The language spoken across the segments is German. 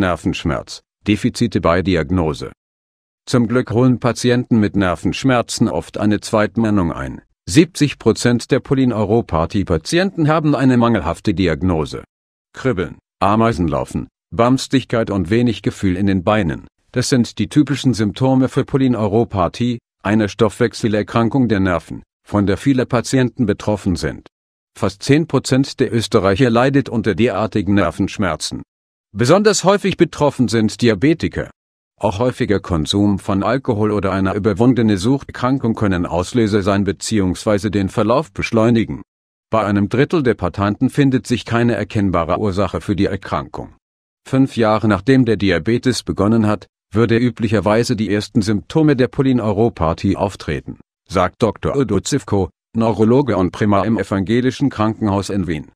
Nervenschmerz, Defizite bei Diagnose. Zum Glück holen Patienten mit Nervenschmerzen oft eine Zweitmeinung ein. 70% der Polyneuropathie-Patienten haben eine mangelhafte Diagnose. Kribbeln, Ameisenlaufen, Bamstigkeit und wenig Gefühl in den Beinen, das sind die typischen Symptome für Polyneuropathie, eine Stoffwechselerkrankung der Nerven, von der viele Patienten betroffen sind. Fast 10% der Österreicher leidet unter derartigen Nervenschmerzen. Besonders häufig betroffen sind Diabetiker. Auch häufiger Konsum von Alkohol oder eine überwundene Suchterkrankung können Auslöser sein bzw. den Verlauf beschleunigen. Bei einem Drittel der Patanten findet sich keine erkennbare Ursache für die Erkrankung. Fünf Jahre nachdem der Diabetes begonnen hat, würde üblicherweise die ersten Symptome der Polyneuropathie auftreten, sagt Dr. Udo Zivko, Neurologe und Prima im Evangelischen Krankenhaus in Wien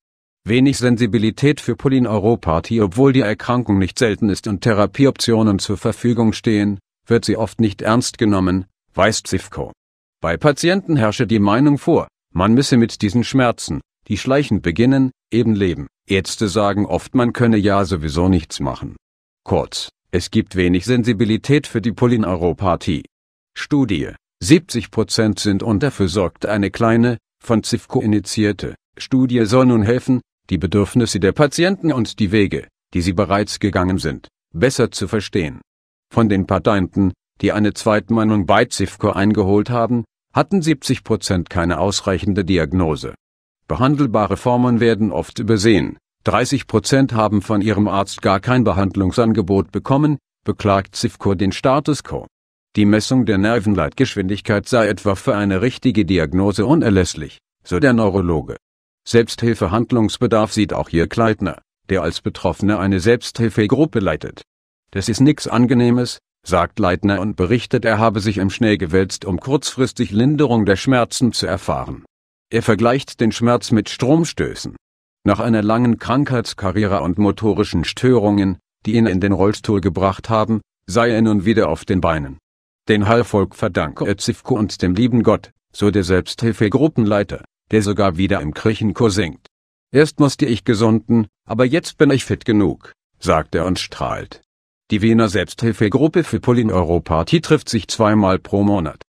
wenig Sensibilität für Polyneuropathie obwohl die Erkrankung nicht selten ist und Therapieoptionen zur Verfügung stehen, wird sie oft nicht ernst genommen, weist Sivko. Bei Patienten herrsche die Meinung vor, man müsse mit diesen Schmerzen, die schleichend beginnen, eben leben. Ärzte sagen oft, man könne ja sowieso nichts machen. Kurz, es gibt wenig Sensibilität für die Polyneuropathie. Studie. 70% sind und dafür sorgt eine kleine, von Zivko initiierte, Studie soll nun helfen, die Bedürfnisse der Patienten und die Wege, die sie bereits gegangen sind, besser zu verstehen. Von den Patienten, die eine Zweitmeinung bei CIFCO eingeholt haben, hatten 70 keine ausreichende Diagnose. Behandelbare Formen werden oft übersehen, 30 haben von ihrem Arzt gar kein Behandlungsangebot bekommen, beklagt CIFCO den Status quo. Die Messung der Nervenleitgeschwindigkeit sei etwa für eine richtige Diagnose unerlässlich, so der Neurologe. Selbsthilfehandlungsbedarf sieht auch hier Kleitner, der als Betroffener eine Selbsthilfegruppe leitet. Das ist nix Angenehmes, sagt Leitner und berichtet, er habe sich im Schnee gewälzt, um kurzfristig Linderung der Schmerzen zu erfahren. Er vergleicht den Schmerz mit Stromstößen. Nach einer langen Krankheitskarriere und motorischen Störungen, die ihn in den Rollstuhl gebracht haben, sei er nun wieder auf den Beinen. Den Heilvolk verdanke er Zivko und dem lieben Gott, so der Selbsthilfegruppenleiter der sogar wieder im Kirchenchor singt. Erst musste ich gesunden, aber jetzt bin ich fit genug, sagt er und strahlt. Die Wiener Selbsthilfegruppe für Polin Europatie trifft sich zweimal pro Monat.